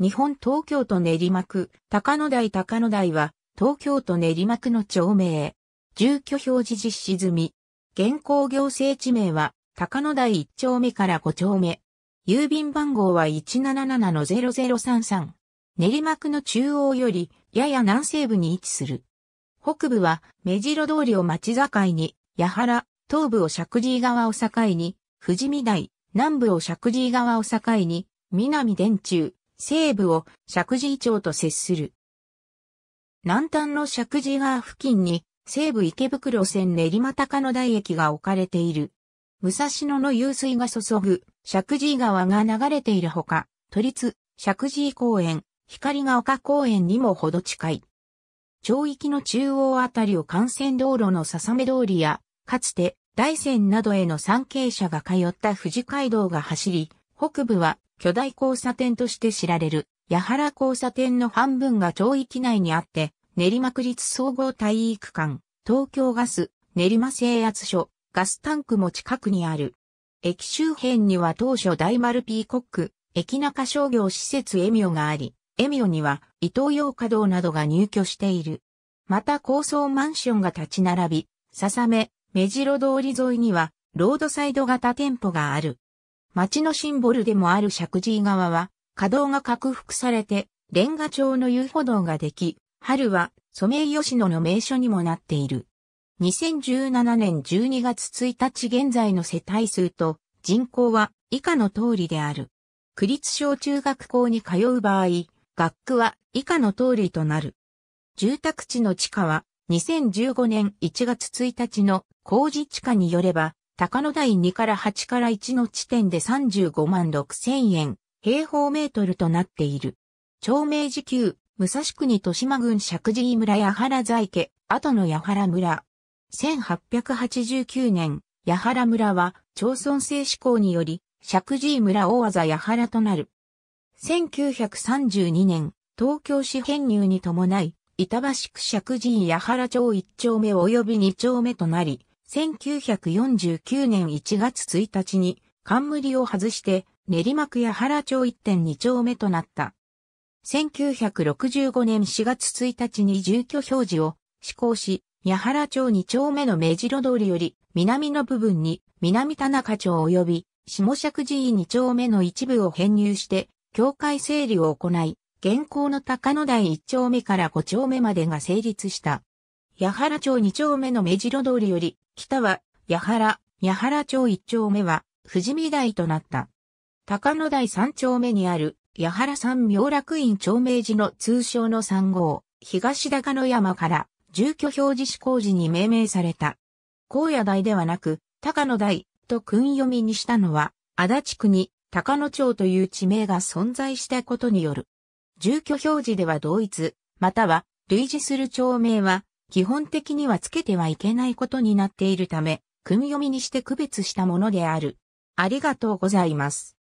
日本東京都練馬区、高野台高野台は、東京都練馬区の町名。住居表示実施済み。現行行政地名は、高野台1丁目から5丁目。郵便番号は177-0033。練馬区の中央より、やや南西部に位置する。北部は、目白通りを町境に、矢原、東部を石神井川を境に、富士見台、南部を石神井川を境に、南電柱、西部を石神井町と接する。南端の石神井川付近に西部池袋線練馬高野台駅が置かれている。武蔵野の湧水が注ぐ石神井川が流れているほか、都立石神井公園、光が丘公園にもほど近い。町域の中央あたりを幹線道路の笹目通りや、かつて大山などへの参詣者が通った富士街道が走り、北部は巨大交差点として知られる、八原交差点の半分が町域内にあって、練馬区立総合体育館、東京ガス、練馬製圧所、ガスタンクも近くにある。駅周辺には当初大丸ピーコック、駅中商業施設エミオがあり、エミオには伊東洋華堂などが入居している。また高層マンションが立ち並び、ささめ、目白通り沿いには、ロードサイド型店舗がある。町のシンボルでもある石神井川は、稼働が拡幅されて、レンガ町の遊歩道ができ、春はソメイヨシノの名所にもなっている。2017年12月1日現在の世帯数と人口は以下の通りである。区立小中学校に通う場合、学区は以下の通りとなる。住宅地の地価は2015年1月1日の工事地価によれば高野台2から8から1の地点で35万6千円、平方メートルとなっている。長明寺旧、武蔵国豊島郡石神井村八原在家、後の八原村。1889年、八原村は町村制施行により、石神井村大技八原となる。1932年、東京市編入に伴い、板橋区石神井八原町1丁目及び2丁目となり、1949年1月1日に冠を外して練馬区八原町1.2丁目となった。1965年4月1日に住居表示を施行し、八原町2丁目の目白通りより南の部分に南田中町及び下尺寺院2丁目の一部を編入して、境界整理を行い、現行の高野台1丁目から5丁目までが成立した。八原町2丁目の目白通りより北は、八原、八原町一丁目は、富士見台となった。高野台三丁目にある、八原山妙楽院長名寺の通称の三号、東高野山から、住居表示施工時に命名された。荒野台ではなく、高野台と訓読みにしたのは、足立区に高野町という地名が存在したことによる。住居表示では同一、または類似する町名は基本的にはつけてはいけないことになっているため、訓読みにして区別したものである。ありがとうございます。